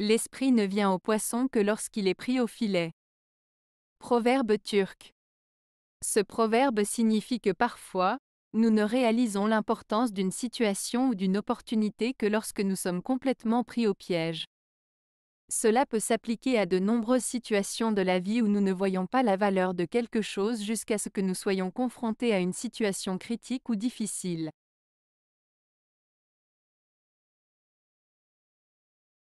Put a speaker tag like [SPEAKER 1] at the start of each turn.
[SPEAKER 1] L'esprit ne vient au poisson que lorsqu'il est pris au filet. Proverbe turc. Ce proverbe signifie que parfois, nous ne réalisons l'importance d'une situation ou d'une opportunité que lorsque nous sommes complètement pris au piège. Cela peut s'appliquer à de nombreuses situations de la vie où nous ne voyons pas la valeur de quelque chose jusqu'à ce que nous soyons confrontés à une situation critique ou difficile.